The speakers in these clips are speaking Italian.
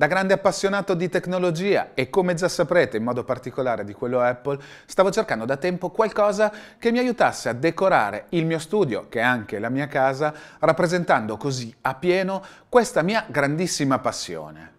Da grande appassionato di tecnologia e come già saprete in modo particolare di quello Apple, stavo cercando da tempo qualcosa che mi aiutasse a decorare il mio studio, che è anche la mia casa, rappresentando così a pieno questa mia grandissima passione.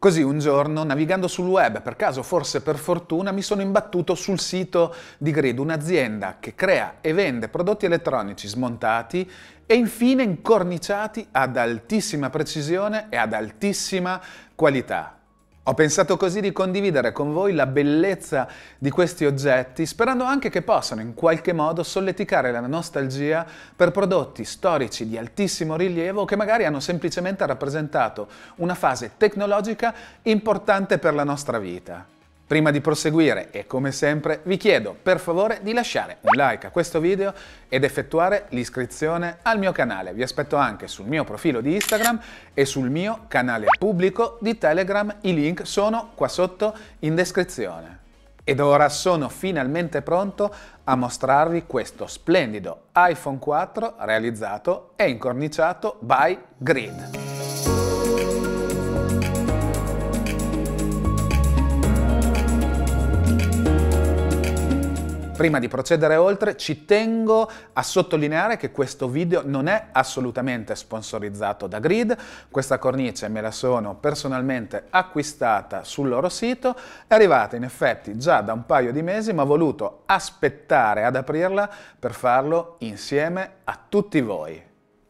Così un giorno, navigando sul web, per caso forse per fortuna, mi sono imbattuto sul sito di Grid, un'azienda che crea e vende prodotti elettronici smontati e infine incorniciati ad altissima precisione e ad altissima qualità. Ho pensato così di condividere con voi la bellezza di questi oggetti, sperando anche che possano in qualche modo solleticare la nostalgia per prodotti storici di altissimo rilievo che magari hanno semplicemente rappresentato una fase tecnologica importante per la nostra vita. Prima di proseguire e come sempre vi chiedo per favore di lasciare un like a questo video ed effettuare l'iscrizione al mio canale. Vi aspetto anche sul mio profilo di Instagram e sul mio canale pubblico di Telegram. I link sono qua sotto in descrizione. Ed ora sono finalmente pronto a mostrarvi questo splendido iPhone 4 realizzato e incorniciato by Grid. Prima di procedere oltre ci tengo a sottolineare che questo video non è assolutamente sponsorizzato da Grid, questa cornice me la sono personalmente acquistata sul loro sito, è arrivata in effetti già da un paio di mesi ma ho voluto aspettare ad aprirla per farlo insieme a tutti voi.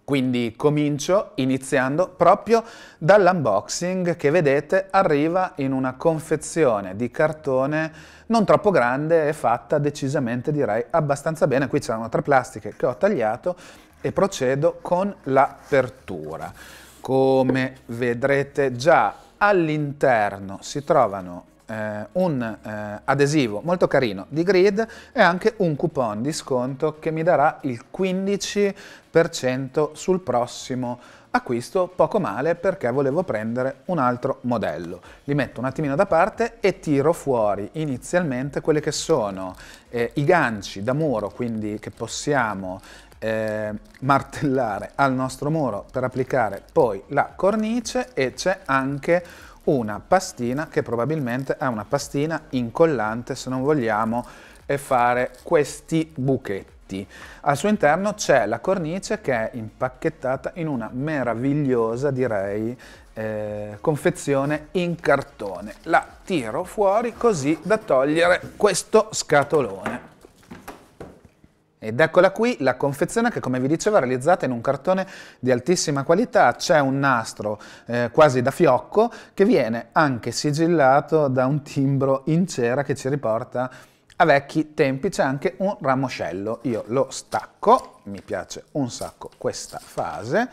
Quindi comincio iniziando proprio dall'unboxing che vedete arriva in una confezione di cartone non troppo grande e fatta decisamente direi abbastanza bene. Qui c'erano tre plastiche che ho tagliato e procedo con l'apertura. Come vedrete già all'interno si trovano eh, un eh, adesivo molto carino di Grid e anche un coupon di sconto che mi darà il 15% sul prossimo acquisto poco male perché volevo prendere un altro modello. Li metto un attimino da parte e tiro fuori inizialmente quelli che sono eh, i ganci da muro, quindi che possiamo eh, martellare al nostro muro per applicare poi la cornice e c'è anche una pastina che probabilmente è una pastina incollante se non vogliamo fare questi buchetti. Al suo interno c'è la cornice che è impacchettata in una meravigliosa, direi, eh, confezione in cartone. La tiro fuori così da togliere questo scatolone. Ed eccola qui la confezione che come vi dicevo è realizzata in un cartone di altissima qualità, c'è un nastro eh, quasi da fiocco che viene anche sigillato da un timbro in cera che ci riporta a vecchi tempi, c'è anche un ramoscello, io lo stacco, mi piace un sacco questa fase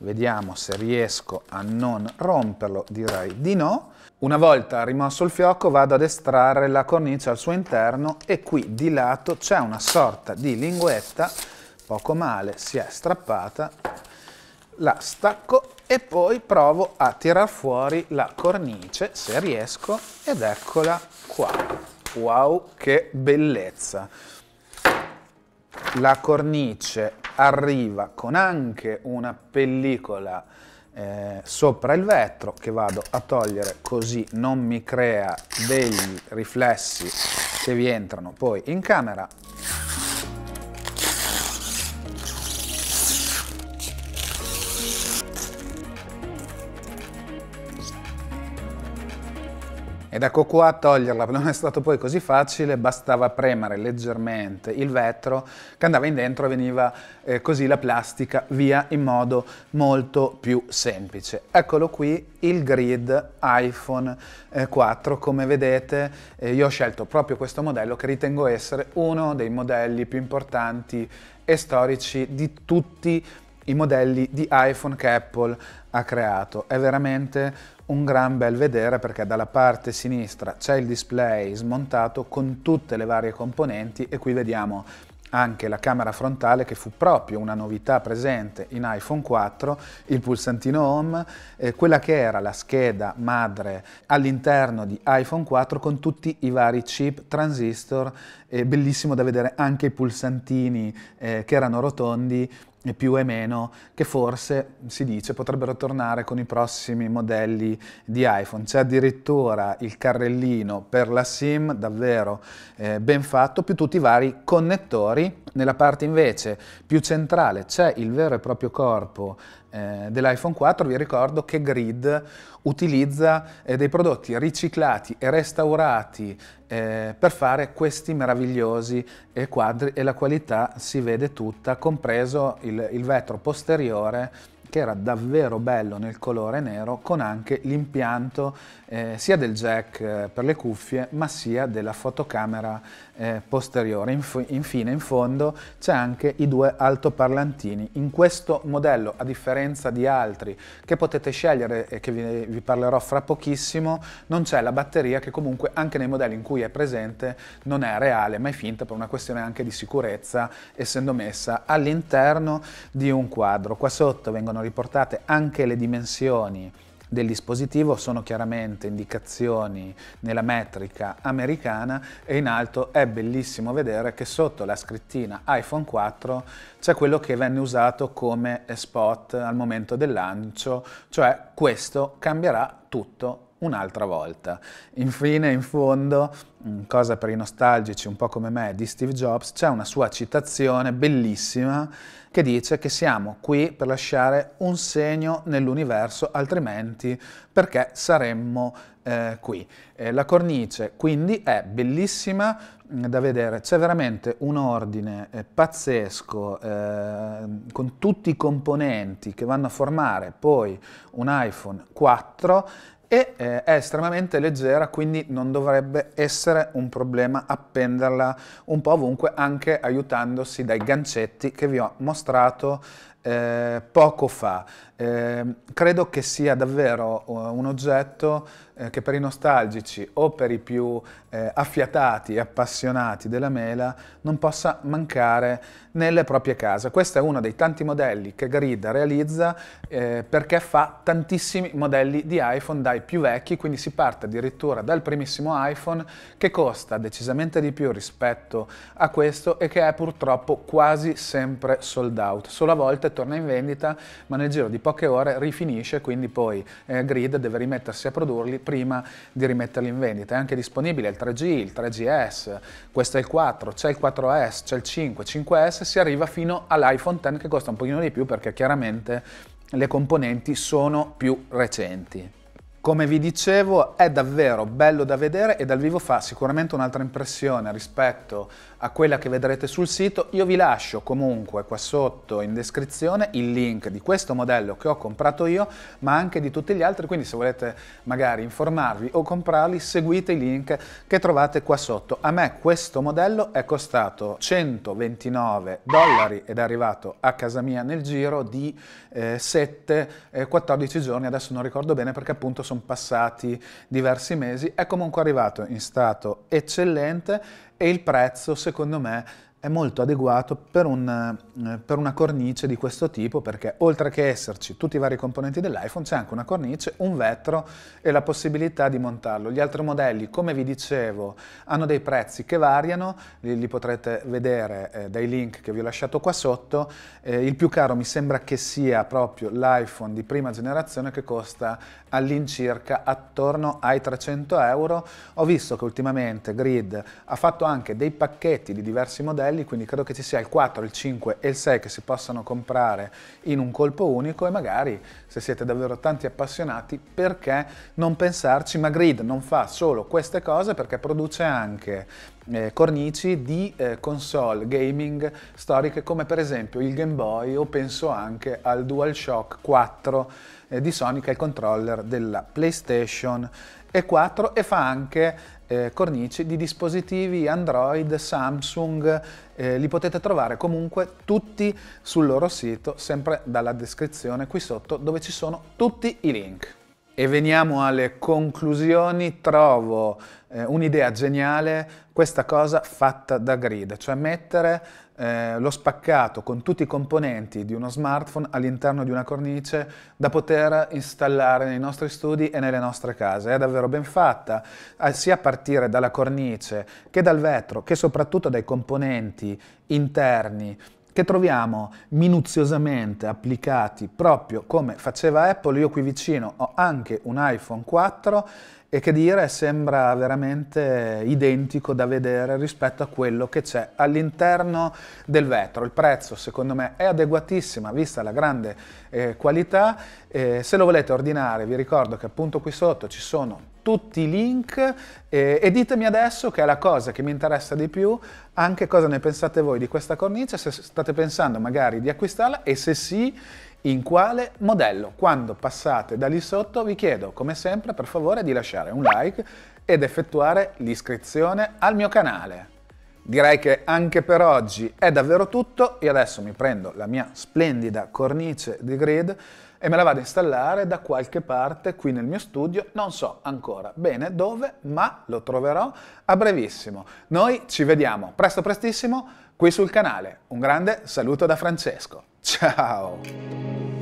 Vediamo se riesco a non romperlo, direi di no. Una volta rimosso il fiocco vado ad estrarre la cornice al suo interno e qui di lato c'è una sorta di linguetta, poco male, si è strappata, la stacco e poi provo a tirar fuori la cornice se riesco ed eccola qua. Wow, che bellezza! La cornice arriva con anche una pellicola eh, sopra il vetro che vado a togliere così non mi crea degli riflessi che vi entrano poi in camera Ed ecco qua toglierla, non è stato poi così facile, bastava premere leggermente il vetro che andava in dentro e veniva eh, così la plastica via in modo molto più semplice. Eccolo qui il grid iPhone eh, 4, come vedete eh, io ho scelto proprio questo modello che ritengo essere uno dei modelli più importanti e storici di tutti i i modelli di iPhone che Apple ha creato. È veramente un gran bel vedere perché dalla parte sinistra c'è il display smontato con tutte le varie componenti e qui vediamo anche la camera frontale che fu proprio una novità presente in iPhone 4, il pulsantino home, eh, quella che era la scheda madre all'interno di iPhone 4 con tutti i vari chip transistor, eh, bellissimo da vedere anche i pulsantini eh, che erano rotondi e più e meno, che forse si dice potrebbero tornare con i prossimi modelli di iPhone. C'è addirittura il carrellino per la SIM, davvero eh, ben fatto, più tutti i vari connettori. Nella parte invece più centrale c'è il vero e proprio corpo eh, dell'iPhone 4 vi ricordo che Grid utilizza eh, dei prodotti riciclati e restaurati eh, per fare questi meravigliosi eh, quadri e la qualità si vede tutta, compreso il, il vetro posteriore che era davvero bello nel colore nero con anche l'impianto eh, sia del jack eh, per le cuffie ma sia della fotocamera eh, posteriore. Inf infine in fondo c'è anche i due altoparlantini. In questo modello, a differenza di altri che potete scegliere e che vi, vi parlerò fra pochissimo, non c'è la batteria che comunque anche nei modelli in cui è presente non è reale ma è finta per una questione anche di sicurezza essendo messa all'interno di un quadro. Qua sotto vengono riportate anche le dimensioni del dispositivo sono chiaramente indicazioni nella metrica americana e in alto è bellissimo vedere che sotto la scrittina iPhone 4 c'è quello che venne usato come spot al momento del lancio, cioè questo cambierà tutto un'altra volta. Infine, in fondo, Mm, cosa per i nostalgici un po' come me, di Steve Jobs, c'è una sua citazione bellissima che dice che siamo qui per lasciare un segno nell'universo, altrimenti perché saremmo eh, qui. Eh, la cornice quindi è bellissima eh, da vedere, c'è veramente un ordine eh, pazzesco eh, con tutti i componenti che vanno a formare poi un iPhone 4 e eh, è estremamente leggera, quindi non dovrebbe essere essere un problema appenderla un po' ovunque anche aiutandosi dai gancetti che vi ho mostrato eh, poco fa. Eh, credo che sia davvero eh, un oggetto eh, che per i nostalgici o per i più eh, affiatati e appassionati della mela non possa mancare nelle proprie case. Questo è uno dei tanti modelli che Grida realizza eh, perché fa tantissimi modelli di iPhone dai più vecchi, quindi si parte addirittura dal primissimo iPhone che costa decisamente di più rispetto a questo e che è purtroppo quasi sempre sold out. Solo a volte torna in vendita, ma nel giro di poche ore rifinisce, quindi poi eh, Grid deve rimettersi a produrli prima di rimetterli in vendita. È anche disponibile il 3G, il 3GS, questo è il 4, c'è il 4S, c'è il 5, 5S, si arriva fino all'iPhone X che costa un pochino di più perché chiaramente le componenti sono più recenti. Come vi dicevo è davvero bello da vedere e dal vivo fa sicuramente un'altra impressione rispetto a quella che vedrete sul sito. Io vi lascio comunque qua sotto in descrizione il link di questo modello che ho comprato io ma anche di tutti gli altri quindi se volete magari informarvi o comprarli seguite i link che trovate qua sotto. A me questo modello è costato 129 dollari ed è arrivato a casa mia nel giro di eh, 7-14 eh, giorni adesso non ricordo bene perché appunto sono sono passati diversi mesi, è comunque arrivato in stato eccellente e il prezzo secondo me è molto adeguato per, un, eh, per, una cornice di questo tipo perché oltre che esserci tutti i vari componenti dell'iPhone c'è anche una cornice, un vetro e la possibilità di montarlo. Gli altri modelli, come vi dicevo, hanno dei prezzi che variano, li, li potrete vedere eh, dai link che vi ho lasciato qua sotto. Eh, il più caro mi sembra che sia proprio l'iPhone di prima generazione che costa all'incirca attorno ai 300 euro. Ho visto che ultimamente Grid ha fatto anche dei pacchetti di diversi modelli modelli, quindi credo che ci sia il 4, il 5 e il 6 che si possano comprare in un colpo unico e magari se siete davvero tanti appassionati, perché non pensarci, ma Grid non fa solo queste cose perché produce anche eh, cornici di eh, console gaming storiche come per esempio il Game Boy o penso anche al DualShock 4 eh, di Sony che è il controller della PlayStation E4 e fa anche eh, cornici di dispositivi Android, Samsung, eh, li potete trovare comunque tutti sul loro sito, sempre dalla descrizione qui sotto dove ci sono tutti i link e veniamo alle conclusioni, trovo eh, un'idea geniale, questa cosa fatta da grid, cioè mettere eh, lo spaccato con tutti i componenti di uno smartphone all'interno di una cornice da poter installare nei nostri studi e nelle nostre case. È davvero ben fatta, sia a partire dalla cornice che dal vetro, che soprattutto dai componenti interni che troviamo minuziosamente applicati proprio come faceva Apple. Io qui vicino ho anche un iPhone 4 e che dire sembra veramente identico da vedere rispetto a quello che c'è all'interno del vetro. Il prezzo secondo me è adeguatissimo vista la grande eh, qualità. Eh, se lo volete ordinare vi ricordo che appunto qui sotto ci sono tutti i link eh, e ditemi adesso che è la cosa che mi interessa di più, anche cosa ne pensate voi di questa cornice, se state pensando magari di acquistarla e se sì in quale modello. Quando passate da lì sotto vi chiedo come sempre per favore di lasciare un like ed effettuare l'iscrizione al mio canale. Direi che anche per oggi è davvero tutto. Io adesso mi prendo la mia splendida cornice di grid e me la vado a installare da qualche parte qui nel mio studio, non so ancora bene dove, ma lo troverò a brevissimo. Noi ci vediamo presto prestissimo qui sul canale. Un grande saluto da Francesco. Ciao!